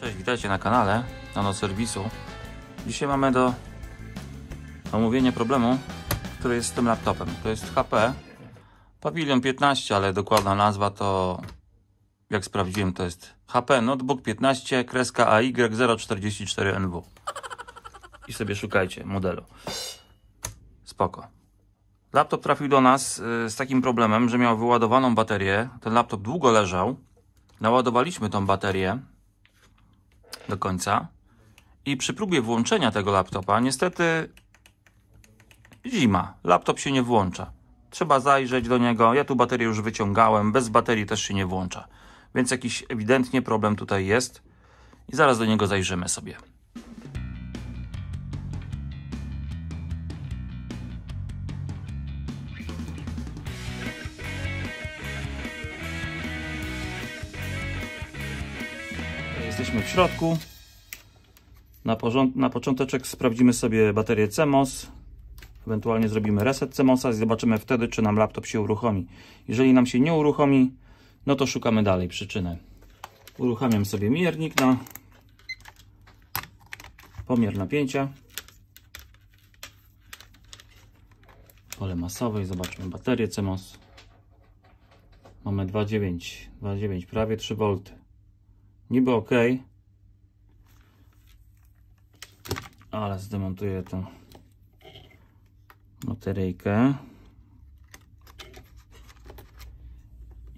Cześć, witajcie na kanale Nano Serwisu. Dzisiaj mamy do omówienia problemu, który jest z tym laptopem. To jest HP Pavilion 15, ale dokładna nazwa to jak sprawdziłem to jest HP Notebook 15 AY044NW i sobie szukajcie modelu. Spoko. Laptop trafił do nas y, z takim problemem, że miał wyładowaną baterię. Ten laptop długo leżał. Naładowaliśmy tą baterię do końca i przy próbie włączenia tego laptopa niestety zima, laptop się nie włącza. Trzeba zajrzeć do niego, ja tu baterię już wyciągałem, bez baterii też się nie włącza. Więc jakiś ewidentnie problem tutaj jest i zaraz do niego zajrzymy sobie. jesteśmy w środku. Na, na począteczek sprawdzimy sobie baterię CMOS, ewentualnie zrobimy reset CMOSa i zobaczymy wtedy, czy nam laptop się uruchomi. Jeżeli nam się nie uruchomi, no to szukamy dalej przyczyny. Uruchamiam sobie miernik na pomiar napięcia. Pole masowe i zobaczmy baterię CMOS. Mamy 2,9, 2,9, prawie 3 V. Niby ok. Ale zdemontuję tą bateryjkę.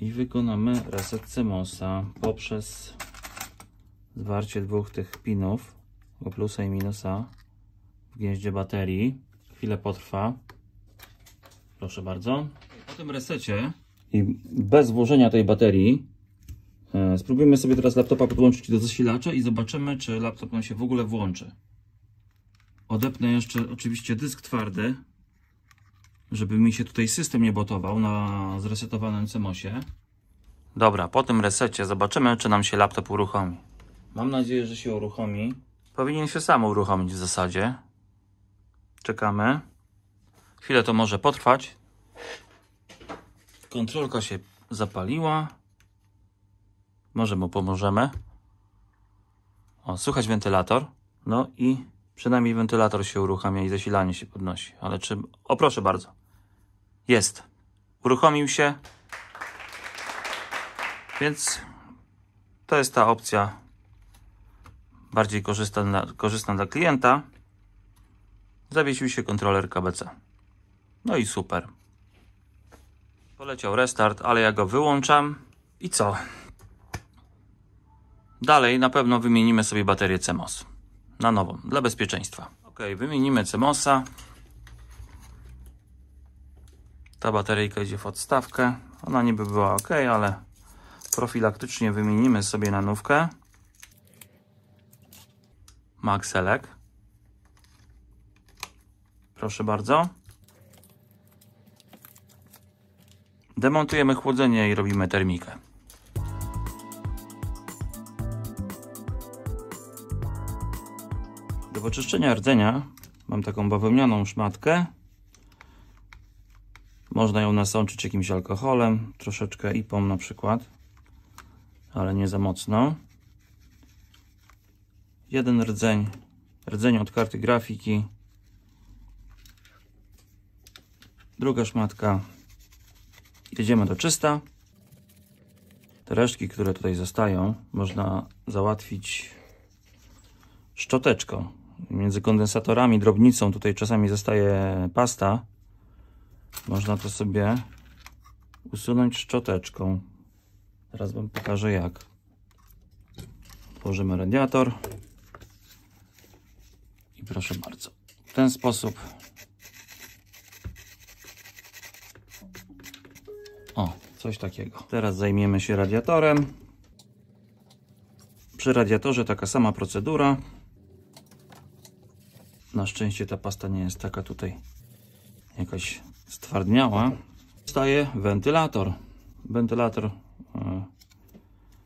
I wykonamy reset CMOSa poprzez zwarcie dwóch tych pinów, plusa i minusa w gnieździe baterii. Chwilę potrwa. Proszę bardzo. Po tym resecie i bez włożenia tej baterii E, spróbujmy sobie teraz laptopa podłączyć do zasilacza i zobaczymy, czy laptop nam się w ogóle włączy. Odepnę jeszcze oczywiście dysk twardy, żeby mi się tutaj system nie botował na zresetowanym CMOSie. Dobra, po tym resecie zobaczymy, czy nam się laptop uruchomi. Mam nadzieję, że się uruchomi. Powinien się sam uruchomić w zasadzie. Czekamy. Chwilę to może potrwać. Kontrolka się zapaliła. Może mu pomożemy. O, słychać wentylator. No i przynajmniej wentylator się uruchamia i zasilanie się podnosi. Ale czy... O, proszę bardzo. Jest. Uruchomił się. Więc to jest ta opcja bardziej korzystna dla, korzystna dla klienta. Zawiesił się kontroler KBC. No i super. Poleciał restart, ale ja go wyłączam. I co? Dalej na pewno wymienimy sobie baterię CMOS na nową, dla bezpieczeństwa. Ok, wymienimy CMOSa. Ta bateryjka idzie w odstawkę. Ona niby była ok, ale profilaktycznie wymienimy sobie na nówkę. Maxelek. Proszę bardzo. Demontujemy chłodzenie i robimy termikę. do wyczyszczenia rdzenia mam taką bawełnianą szmatkę. Można ją nasączyć jakimś alkoholem, troszeczkę ipą na przykład, ale nie za mocno. Jeden rdzeń, rdzeń od karty grafiki. Druga szmatka. Jedziemy do czysta. Te resztki, które tutaj zostają, można załatwić szczoteczką między kondensatorami, drobnicą, tutaj czasami zostaje pasta, można to sobie usunąć szczoteczką. Teraz Wam pokażę jak. Położymy radiator. I proszę bardzo, w ten sposób. O, coś takiego. Teraz zajmiemy się radiatorem. Przy radiatorze taka sama procedura. Na szczęście ta pasta nie jest taka tutaj jakaś stwardniała. Staje wentylator. Wentylator e,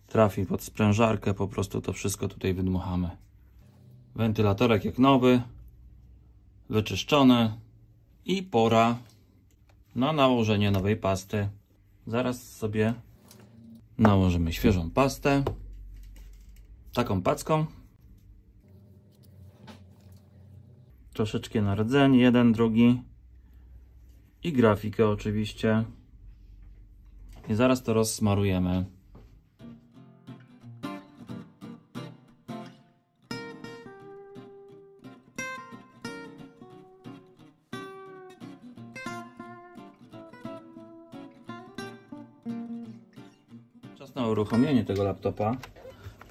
trafi pod sprężarkę, po prostu to wszystko tutaj wydmuchamy. Wentylatorek jak nowy, wyczyszczony i pora na nałożenie nowej pasty. Zaraz sobie nałożymy świeżą pastę taką paczką troszeczkę na rdzeń, jeden, drugi i grafikę oczywiście. I zaraz to rozsmarujemy. Czas na uruchomienie tego laptopa.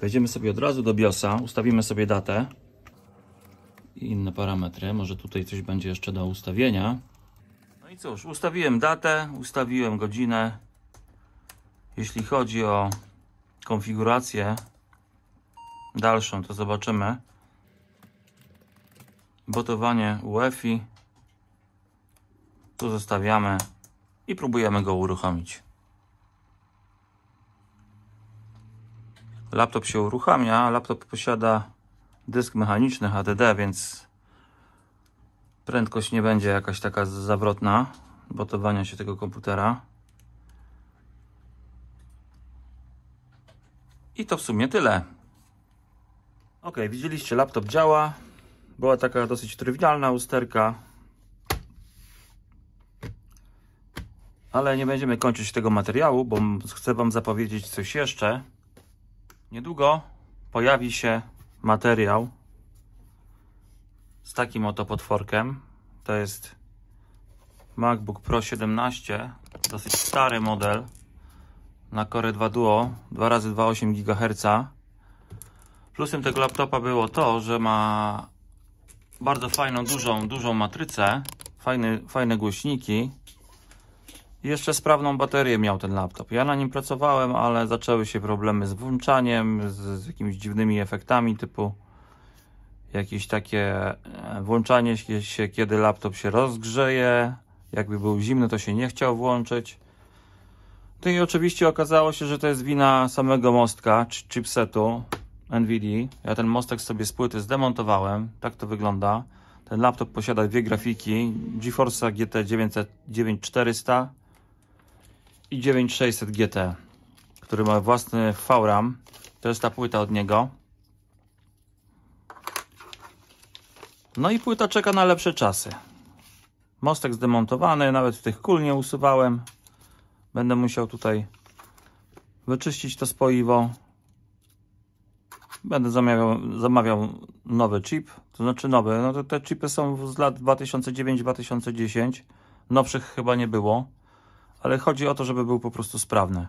Wejdziemy sobie od razu do BIOSa, ustawimy sobie datę parametry. Może tutaj coś będzie jeszcze do ustawienia. No i cóż, ustawiłem datę, ustawiłem godzinę. Jeśli chodzi o konfigurację dalszą, to zobaczymy. Botowanie UEFI. Tu zostawiamy i próbujemy go uruchomić. Laptop się uruchamia, laptop posiada dysk mechaniczny HDD, więc Prędkość nie będzie jakaś taka zawrotna botowania się tego komputera. I to w sumie tyle. Ok, widzieliście, laptop działa. Była taka dosyć trywialna usterka. Ale nie będziemy kończyć tego materiału, bo chcę Wam zapowiedzieć coś jeszcze. Niedługo pojawi się materiał z takim oto potworkiem. To jest MacBook Pro 17, dosyć stary model na Core 2 Duo, 2x2,8 GHz. Plusem tego laptopa było to, że ma bardzo fajną, dużą, dużą matrycę, fajny, fajne głośniki. I jeszcze sprawną baterię miał ten laptop. Ja na nim pracowałem, ale zaczęły się problemy z włączaniem, z, z jakimiś dziwnymi efektami typu jakieś takie e, włączanie się, kiedy laptop się rozgrzeje, jakby był zimny, to się nie chciał włączyć. No i oczywiście okazało się, że to jest wina samego mostka, czy chipsetu NVIDII. Ja ten mostek sobie z płyty zdemontowałem, tak to wygląda. Ten laptop posiada dwie grafiki, GeForce GT 900, 9400 i 9600 GT, który ma własny VRAM. To jest ta płyta od niego. No i płyta czeka na lepsze czasy. Mostek zdemontowany, nawet tych kul nie usuwałem. Będę musiał tutaj wyczyścić to spoiwo. Będę zamawiał, zamawiał nowy chip, to znaczy nowy. No to te chipy są z lat 2009-2010. Nowszych chyba nie było, ale chodzi o to, żeby był po prostu sprawny.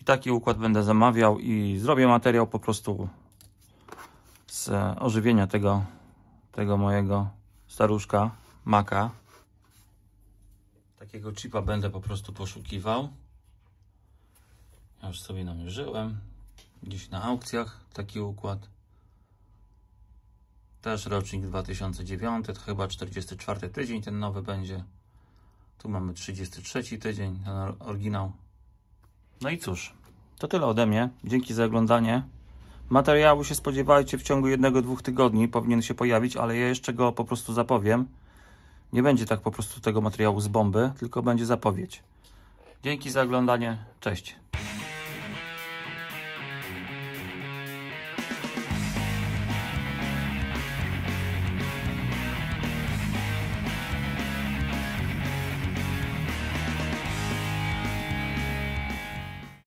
I taki układ będę zamawiał i zrobię materiał po prostu z ożywienia tego tego mojego staruszka Maka. Takiego chipa będę po prostu poszukiwał. Ja już sobie namierzyłem. Gdzieś na aukcjach taki układ. Też rocznik 2009, to chyba 44 tydzień ten nowy będzie. Tu mamy 33 tydzień, ten oryginał. No i cóż, to tyle ode mnie. Dzięki za oglądanie. Materiału się spodziewajcie w ciągu jednego, dwóch tygodni. Powinien się pojawić, ale ja jeszcze go po prostu zapowiem. Nie będzie tak po prostu tego materiału z bomby, tylko będzie zapowiedź. Dzięki za oglądanie. Cześć.